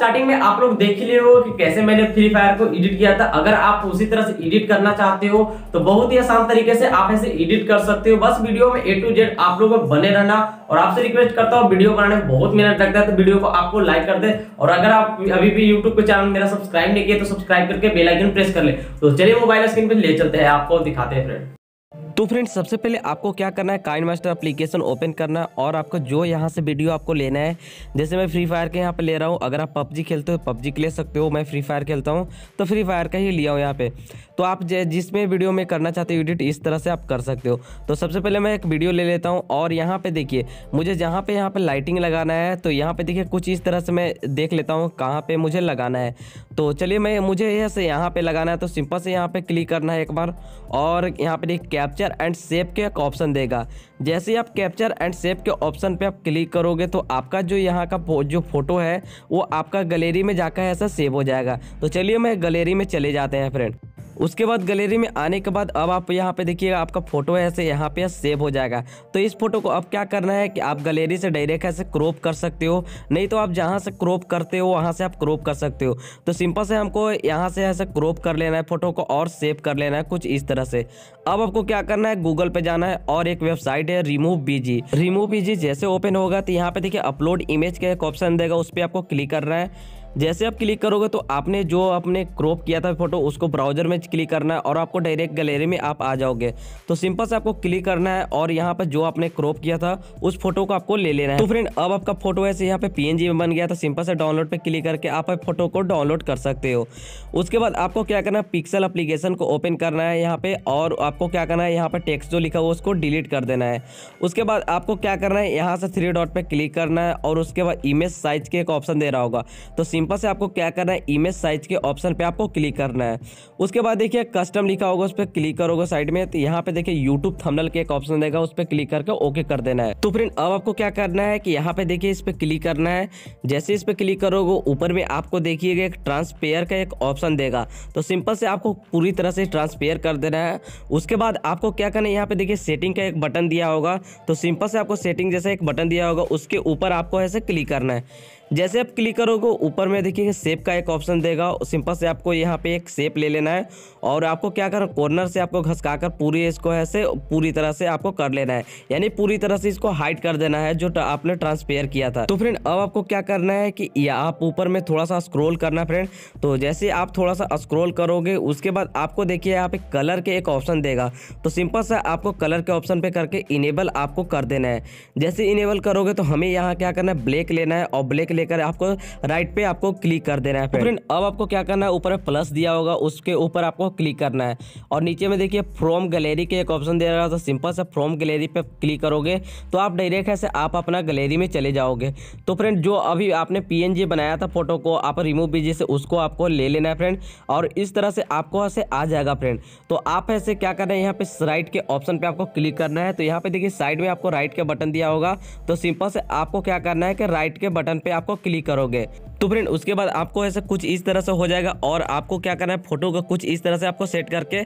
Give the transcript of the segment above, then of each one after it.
starting में आप लोग देख लिए हो कि कैसे मैंने फ्री फायर को एडिट किया था अगर आप उसी तरह से एडिट करना चाहते हो तो बहुत ही आसान तरीके से आप ऐसे एडिट कर सकते हो बस वीडियो में ए टू जेड आप लोगों को बने रहना और आपसे रिक्वेस्ट करता हूँ वीडियो बनाने में बहुत मेहनत लगता है तो वीडियो को आपको लाइक कर दे और अगर आप अभी भी यूट्यूब के चैनल मेरा सब्सक्राइब नहीं किया तो सब्सक्राइब करके बेलाइकन प्रेस कर ले तो चलिए मोबाइल स्क्रीन पर ले चलते हैं आपको दिखाते हैं फ्रेंड तो फ्रेंड्स सबसे पहले आपको क्या करना है काइन मास्टर अप्लीकेशन ओपन करना है और आपको जो यहाँ से वीडियो आपको लेना है जैसे मैं फ्री फायर के यहाँ पर ले रहा हूँ अगर आप पबजी खेलते हो तो पबजी ले सकते हो मैं फ्री फायर खेलता हूँ तो फ्री फायर का ही लिया हूँ यहाँ पे तो आप जिसमें वीडियो में करना चाहते हो एडिट इस तरह से आप कर सकते हो तो सबसे पहले मैं एक वीडियो ले लेता हूँ और यहाँ पर देखिए मुझे जहाँ पर यहाँ पर लाइटिंग लगाना है तो यहाँ पर देखिए कुछ इस तरह से मैं देख लेता हूँ कहाँ पर मुझे लगाना है तो चलिए मैं मुझे ऐसे यहाँ पर लगाना है तो सिंपल से यहाँ पर क्लिक करना है एक बार और यहाँ पर देखिए कैप्चर कैप्चर एंड सेव के एक ऑप्शन देगा जैसे आप कैप्चर एंड सेव के ऑप्शन पे आप क्लिक करोगे तो आपका जो यहाँ का जो फोटो है वो आपका गलेरी में जाकर ऐसा सेव हो जाएगा तो चलिए मैं गलेरी में चले जाते हैं फ्रेंड उसके बाद गैलरी में आने के बाद अब आप यहाँ पे देखिएगा आपका फोटो ऐसे यहाँ पे सेव हो जाएगा तो इस फोटो को अब क्या करना है कि आप गैलरी से डायरेक्ट ऐसे क्रॉप कर सकते हो नहीं तो आप जहाँ से क्रॉप करते हो वहाँ से आप क्रॉप कर सकते हो तो सिंपल से हमको यहाँ से ऐसे क्रॉप कर लेना है फोटो को और सेव कर लेना है कुछ इस तरह से अब आपको क्या करना है गूगल पे जाना है और एक वेबसाइट है रिमूव बीजी रिमूव बीजी जैसे ओपन होगा तो यहाँ पे देखिए अपलोड इमेज का एक ऑप्शन देगा उस पर आपको क्लिक करना है जैसे आप क्लिक करोगे तो आपने जो आपने क्रॉप किया था फोटो उसको ब्राउजर में क्लिक करना है और आपको डायरेक्ट गैलरी में आप आ जाओगे तो सिंपल से आपको क्लिक करना है और यहाँ पर जो आपने क्रॉप किया था उस फोटो को आपको ले लेना है तो फ्रेंड अब आपका फोटो ऐसे यहाँ पे पी में बन गया था सिंपल से डाउनलोड पर क्लिक करके आप फोटो को डाउनलोड कर सकते हो उसके बाद आपको क्या करना है पिक्सल अप्लीकेशन को ओपन करना है यहाँ पे और आपको क्या करना है यहाँ पर टेक्स्ट जो लिखा हुआ उसको डिलीट कर देना है उसके बाद आपको क्या करना है यहाँ से थ्री डॉट पर क्लिक करना है और उसके बाद इमेज साइज के एक ऑप्शन दे रहा होगा तो सिंपल से आपको क्या करना है इमेज साइज के ऑप्शन पे आपको क्लिक करना है उसके बाद देखिए कस्टम लिखा होगा उस पर क्लिक करोगे साइड में तो यहाँ पे देखिए यूट्यूब थमनल के एक ऑप्शन देगा उस पर क्लिक करके ओके कर देना है तो फ्रेंड अब आपको क्या करना है कि यहाँ पे देखिए इस पर क्लिक करना है जैसे इस पर क्लिक करोगे ऊपर में आपको देखिएगा एक ट्रांसपेयर का एक ऑप्शन देगा तो सिंपल से आपको पूरी तरह से ट्रांसपेयर कर देना है उसके बाद आपको क्या करना है यहाँ पे देखिए सेटिंग का एक बटन दिया होगा तो सिंपल से आपको सेटिंग जैसा एक बटन दिया होगा उसके ऊपर आपको ऐसे क्लिक करना है जैसे आप क्लिक करोगे ऊपर में देखिए सेप का एक ऑप्शन देगा सिंपल से आपको यहाँ पे एक सेप ले लेना है और आपको क्या करना कॉर्नर से आपको घसकाकर पूरी इसको ऐसे पूरी तरह से आपको कर लेना है यानी पूरी तरह से इसको हाइड कर देना है जो आपने ट्रांसपेयर किया था तो फ्रेंड अब आपको क्या करना है कि आप ऊपर में थोड़ा सा स्क्रोल करना फ्रेंड तो जैसे आप थोड़ा सा स्क्रोल करोगे उसके बाद आपको देखिए यहाँ पे कलर के एक ऑप्शन देगा तो सिंपल से आपको कलर के ऑप्शन पे करके इनेबल आपको कर देना है जैसे इनेबल करोगे तो हमें यहाँ क्या करना है ब्लैक लेना है और ब्लैक लेकर आपको राइट पे आपको क्लिक कर देना है फ्रेंड तो अब आपको क्या करना है ऊपर प्लस दिया होगा उसके ऊपर आपको क्लिक करना है और नीचे में देखिए फ्रॉम गैलरी के एक ऑप्शन दिया तो सिंपल से फ्रॉम गैलरी पे क्लिक करोगे तो आप डायरेक्ट ऐसे आप अपना गैलरी में चले जाओगे तो फ्रेंड जो अभी आपने पी बनाया था फोटो को आप रिमूव कीजिए से उसको आपको ले लेना है फ्रेंड और इस तरह से आपको ऐसे आ जाएगा फ्रेंड तो आप ऐसे क्या करना है यहाँ पे राइट के ऑप्शन पर आपको क्लिक करना है तो यहाँ पे देखिए साइड में आपको राइट के बटन दिया होगा तो सिंपल से आपको क्या करना है कि राइट के बटन पे आपको आपको क्लिक करोगे तो फ्रेंड उसके बाद आपको ऐसे कुछ इस तरह से हो जाएगा और आपको क्या करना है फोटो का कुछ इस तरह से आपको सेट करके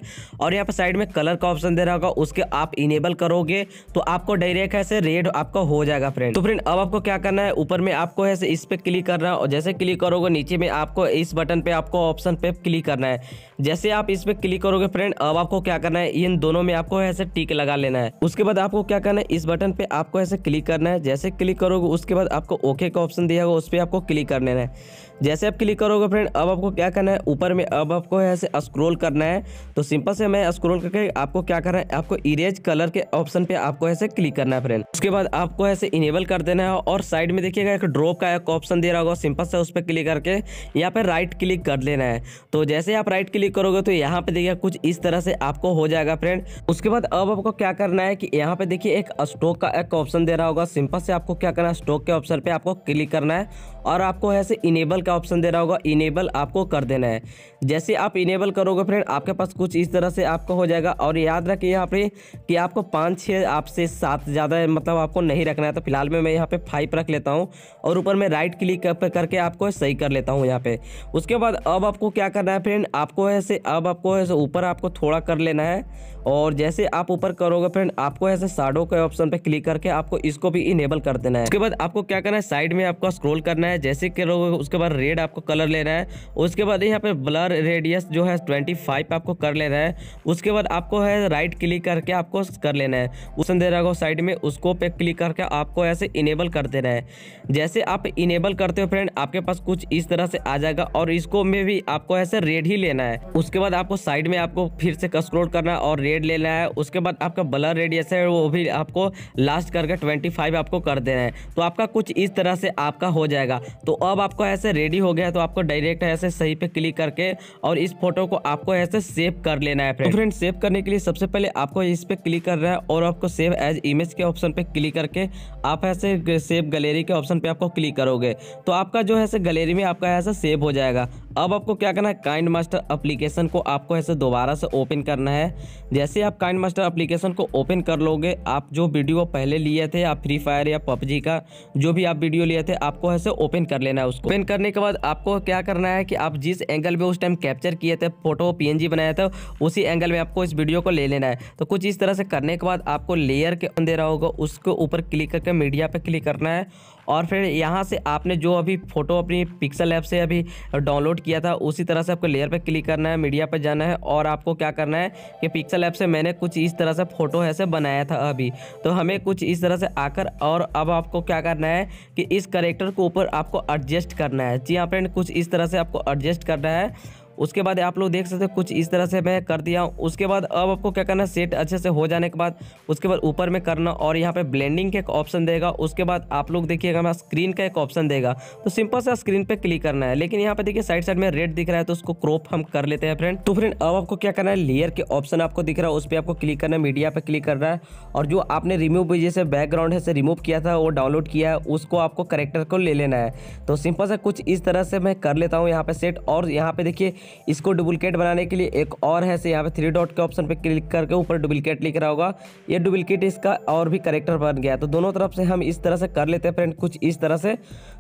और यहाँ पर साइड में कलर का ऑप्शन दे रहा होगा उसके आप इनेबल करोगे तो आपको डायरेक्ट ऐसे रेड आपका हो जाएगा फ्रेंड तो फ्रेंड अब आपको क्या करना है ऊपर में आपको ऐसे इस पर क्लिक करना है और जैसे क्लिक करोगे नीचे में आपको इस बटन पर आपको ऑप्शन पे क्लिक करना है जैसे आप इस पर क्लिक करोगे फ्रेंड अब आपको क्या करना है इन दोनों में आपको ऐसे टिक लगा लेना है उसके बाद आपको क्या करना है इस बटन पर आपको ऐसे क्लिक करना है जैसे क्लिक करोगे उसके बाद आपको ओके का ऑप्शन दिया तो उस पर आपको क्लिक कर लेना है जैसे आप क्लिक करोगे फ्रेंड अब आपको क्या करना है ऊपर में अब आपको ऐसे स्क्रॉल करना है तो सिंपल से मैं स्क्रॉल करके आपको क्या करना है आपको इरेज कलर के ऑप्शन पे आपको ऐसे क्लिक करना है फ्रेंड उसके बाद आपको ऐसे इनेबल कर देना है और साइड में देखिएगा एक ड्रॉप का एक ऑप्शन दे रहा होगा सिंपल से उस पर क्लिक करके यहाँ पर राइट क्लिक कर लेना है तो जैसे आप राइट क्लिक करोगे तो यहाँ पे देखिए कुछ इस तरह से आपको हो जाएगा फ्रेंड उसके बाद अब आपको क्या करना है कि यहाँ पे देखिए एक स्टोक का एक ऑप्शन दे रहा होगा सिंपल से आपको क्या करना है स्टोक के ऑप्शन पे आपको क्लिक करना है करना है और आपको यहाँ से इनेबल का ऑप्शन दे रहा होगा इनेबल आपको कर देना है जैसे आप इनेबल करोगे फ्रेंड आपके पास कुछ इस तरह से आपका हो जाएगा और याद रखिए यहाँ पे कि आपको पाँच छः आपसे सात ज़्यादा मतलब आपको नहीं रखना है तो फिलहाल में मैं यहाँ पे फाइव रख लेता हूँ और ऊपर मैं राइट क्लिक करके आपको सही कर लेता हूँ यहाँ पर उसके बाद अब आपको क्या करना है फ्रेंड आपको ऐसे अब आपको ऐसे ऊपर आपको थोड़ा कर लेना है और जैसे आप ऊपर करोगे फ्रेंड आपको ऐसे साडो के ऑप्शन पे क्लिक करके आपको इसको भी इनेबल कर देना है उसके बाद आपको क्या करना है साइड में आपका स्क्रोल करना है जैसे कि उसके बाद रेड आपको कलर लेना है उसके बाद यहाँ पे ब्लर रेडियस जो है ट्वेंटी फाइव आपको कर लेना है उसके बाद आपको है राइट क्लिक करके आपको कर लेना है उस अंधेरा को साइड में उसको पे क्लिक करके आपको ऐसे इनेबल कर देना है जैसे आप इनेबल करते हो फ्रेंड आपके पास कुछ इस तरह से आ जाएगा और इसको में भी आपको ऐसे रेड ही लेना है उसके बाद आपको साइड में आपको फिर से स्क्रोल करना है और रेड लेना है उसके बाद आपका ब्लर रेडियस है वो भी आपको लास्ट करके ट्वेंटी आपको कर देना है तो आपका कुछ इस तरह से आपका हो जाएगा तो अब आपको ऐसे रेडी हो गया तो आपको डायरेक्ट ऐसे सही पे क्लिक करके और इस फोटो को आपको ऐसे सेव कर लेना है फ्रेंड तो सेव करने के लिए सबसे पहले आपको इस पर क्लिक करना है और आपको सेव एज इमेज के ऑप्शन पर क्लिक करके आप ऐसे सेव गलेरी के ऑप्शन पर आपको क्लिक करोगे तो आपका जो है गलेरी में आपका ऐसा सेव हो जाएगा अब आपको क्या करना है काइंड मास्टर अप्लीकेशन को आपको ऐसे दोबारा से ओपन करना है जैसे आप काइंड मास्टर अप्लीकेशन को ओपन कर लोगे आप जो वीडियो पहले लिए थे आप फ्री फायर या पबजी का जो भी आप वीडियो लिए थे आपको आपको ऐसे ओपन कर लेना है उसको ओपन करने के बाद आपको क्या करना है कि आप जिस एंगल में उस टाइम कैप्चर किए थे फोटो पीएनजी बनाया था उसी एंगल में आपको इस वीडियो को ले लेना है तो कुछ इस तरह से करने के बाद आपको लेयर के दे रहा होगा उसके ऊपर क्लिक करके मीडिया पर क्लिक करना है और फिर यहाँ से आपने जो अभी फ़ोटो अपनी पिक्सल ऐप से अभी डाउनलोड किया था उसी तरह से आपको लेयर पर क्लिक करना है मीडिया पर जाना है और आपको क्या करना है कि पिक्सल ऐप से मैंने कुछ इस तरह से फ़ोटो ऐसे बनाया था अभी तो हमें कुछ इस तरह से आकर और अब आपको क्या करना है कि इस करेक्टर को ऊपर आपको एडजस्ट करना है जी हाँ फ्रेंड कुछ इस तरह से आपको एडजस्ट करना है उसके बाद आप लोग देख सकते हो कुछ इस तरह से मैं कर दिया हूँ उसके बाद अब आपको क्या करना सेट अच्छे से हो जाने के बाद उसके बाद ऊपर में करना और यहाँ पे ब्लेंडिंग का एक ऑप्शन देगा उसके बाद आप लोग देखिएगा मैं स्क्रीन का एक ऑप्शन देगा तो सिंपल सा स्क्रीन पे क्लिक करना है लेकिन यहाँ पे देखिए साइड साइड में रेड दिख रहा है तो उसको क्रॉप हम कर लेते हैं फ्रेंड तो फ्रेंड अब आपको क्या करना है लेयर के ऑप्शन आपको दिख रहा है उस पर आपको क्लिक करना है मीडिया पर क्लिक करना है और जो आपने रिमूव जैसे बैकग्राउंड है से रिमूव किया था वो डाउनलोड किया है उसको आपको करेक्टर को ले लेना है तो सिंपल सा कुछ इस तरह से मैं कर लेता हूँ यहाँ पे सेट और यहाँ पे देखिए इसको डुप्लीकेट बनाने के लिए एक और है से यहाँ पे थ्री डॉट के ऑप्शन पे क्लिक करके ऊपर डुप्लीकेट लिख रहा होगा ये डुप्लीकेट इसका और भी करेक्टर बन गया तो दोनों तरफ से हम इस तरह से कर लेते हैं फ्रेंड कुछ इस तरह से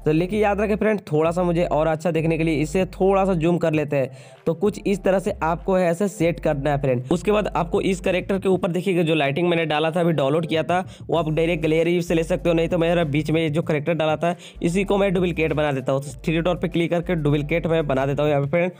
तो लेकिन याद रखें फ्रेंड थोड़ा सा मुझे और अच्छा देखने के लिए इसे थोड़ा सा जूम कर लेते हैं तो कुछ इस तरह से आपको ऐसे सेट करना है फ्रेंड उसके बाद आपको इस करेक्टर के ऊपर देखिएगा जो लाइटिंग मैंने डाला था अभी डाउनलोड किया था वो आप डायरेक्ट गलेरी से ले सकते हो नहीं तो मेरा बीच में जो करेक्टर डाला था इसी को मैं डुप्लीकेट बना देता हूँ थ्री डॉट पर क्लिक करके डुप्लीकेट मैं बना देता हूँ यहाँ पे फ्रेंड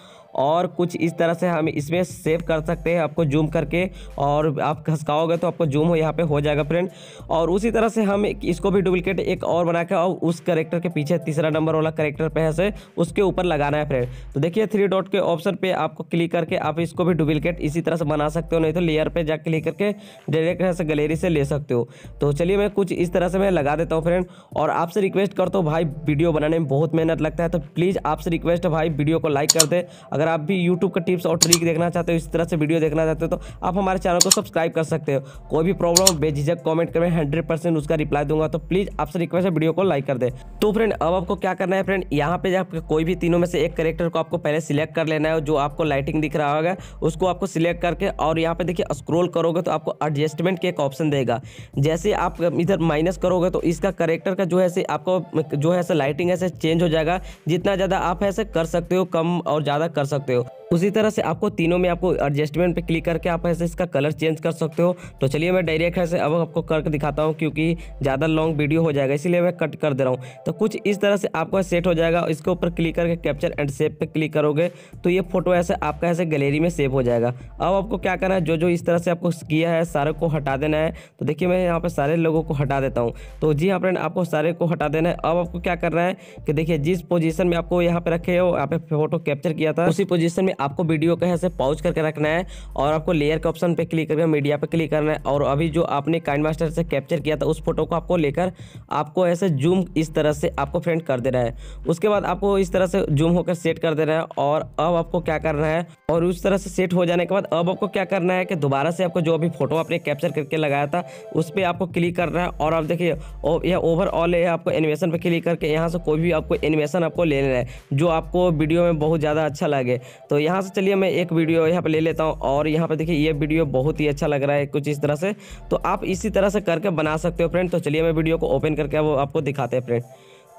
और कुछ इस तरह से हम इसमें सेव कर सकते हैं आपको जूम करके और आप खसकाओगे तो आपको जूम हो यहाँ पे हो जाएगा फ्रेंड और उसी तरह से हम इसको भी डुप्लीकेट एक और बना के और उस करेक्टर के पीछे तीसरा नंबर वाला करेक्टर पे है उसके ऊपर लगाना है फ्रेंड तो देखिए थ्री डॉट के ऑप्शन पर आपको क्लिक करके आप इसको भी डुप्लीकेट इसी तरह से बना सकते हो नहीं तो लेयर पर जा क्लिक करके डायरेक्ट ऐसे गलेरी से ले सकते हो तो चलिए मैं कुछ इस तरह से मैं लगा देता हूँ फ्रेंड और आपसे रिक्वेस्ट करता हूँ भाई वीडियो बनाने में बहुत मेहनत लगता है तो प्लीज़ आपसे रिक्वेस्ट है भाई वीडियो को लाइक कर दे अगर अगर आप भी यूट्यूब का टिप्स और ट्रिक देखना चाहते हो इस तरह से वीडियो देखना चाहते हो तो आप हमारे चैनल को सब्सक्राइब कर सकते हो कोई भी प्रॉब्लम बेझिझक कॉमेंट करें हंड्रेड परसेंट उसका रिप्लाई दूंगा तो प्लीज़ आपसे रिक्वेस्ट है वीडियो को लाइक कर दे तो फ्रेंड अब आपको क्या करना है फ्रेंड यहाँ पे आपके कोई भी तीनों में से एक करेक्टर को आपको पहले सिलेक्ट कर लेना है जो आपको लाइटिंग दिख रहा होगा उसको आपको सिलेक्ट करके और यहाँ पे देखिए स्क्रोल करोगे तो आपको एडजस्टमेंट के एक ऑप्शन देगा जैसे आप इधर माइनस करोगे तो इसका करेक्टर का जो है आपको जो है लाइटिंग ऐसे चेंज हो जाएगा जितना ज़्यादा आप ऐसे कर सकते हो कम और ज़्यादा कर सकते सकते हो उसी तरह से आपको तीनों में आपको एडजस्टमेंट पे क्लिक करके आप ऐसे इसका कलर चेंज कर सकते हो तो चलिए मैं डायरेक्ट ऐसे अब आपको करके दिखाता हूँ क्योंकि ज़्यादा लॉन्ग वीडियो हो जाएगा इसीलिए मैं कट कर दे रहा हूँ तो कुछ इस तरह से आपका सेट हो जाएगा इसके ऊपर क्लिक करके कैप्चर एंड सेव पर क्लिक करोगे तो ये फोटो ऐसे आपका ऐसे गैलरी में सेव हो जाएगा अब आपको क्या करना है जो जो इस तरह से आपको किया है सारे को हटा देना है तो देखिए मैं यहाँ पर सारे लोगों को हटा देता हूँ तो जी हाँ फ्रेंड आपको सारे को हटा देना है अब आपको क्या करना है कि देखिए जिस पोजीशन में आपको यहाँ पे रखे हो यहाँ पे फोटो कैप्चर किया था उसी पोजीशन में आपको वीडियो को यहाँ से पाउच करके रखना है और आपको लेयर के ऑप्शन पे क्लिक करके मीडिया पे क्लिक करना है और अभी जो आपने काइंड मास्टर से कैप्चर किया था उस फोटो को आपको लेकर आपको ऐसे जूम इस तरह से आपको फ्रेंड कर देना है उसके बाद आपको इस तरह से जूम होकर सेट कर देना है और अब आपको क्या करना है और उस तरह से सेट हो जाने के बाद अब आपको क्या करना है कि दोबारा से आपको जो अभी फोटो आपने कैप्चर करके लगाया था उस पर आपको क्लिक करना है और आप देखिए यह ओवरऑल है आपको एनिमेशन पर क्लिक करके यहाँ से कोई भी आपको एनिमेशन आपको ले लेना है जो आपको वीडियो में बहुत ज़्यादा अच्छा लगे तो यहाँ से चलिए मैं एक वीडियो यहाँ पे ले लेता हूँ और यहाँ पे देखिए ये वीडियो बहुत ही अच्छा लग रहा है कुछ इस तरह से तो आप इसी तरह से करके बना सकते हो फ्रेंड तो चलिए मैं वीडियो को ओपन करके वो आपको दिखाते हैं फ्रेंड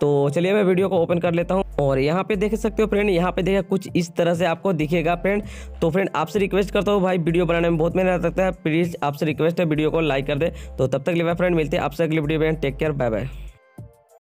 तो चलिए मैं वीडियो को ओपन कर लेता हूँ और यहाँ पे देख सकते हो फ्रेंड यहाँ पे देखिए कुछ इस तरह से आपको दिखेगा फ्रेंड तो फ्रेंड आपसे रिक्वेस्ट करता हूँ भाई वीडियो बनाने में बहुत मेहनत लगता है प्लीज़ आपसे रिक्वेस्ट है वीडियो को लाइक कर दे तो तब तक लिए फ्रेंड मिलते हैं आपसे अगली वीडियो में टेक केयर बाय बाय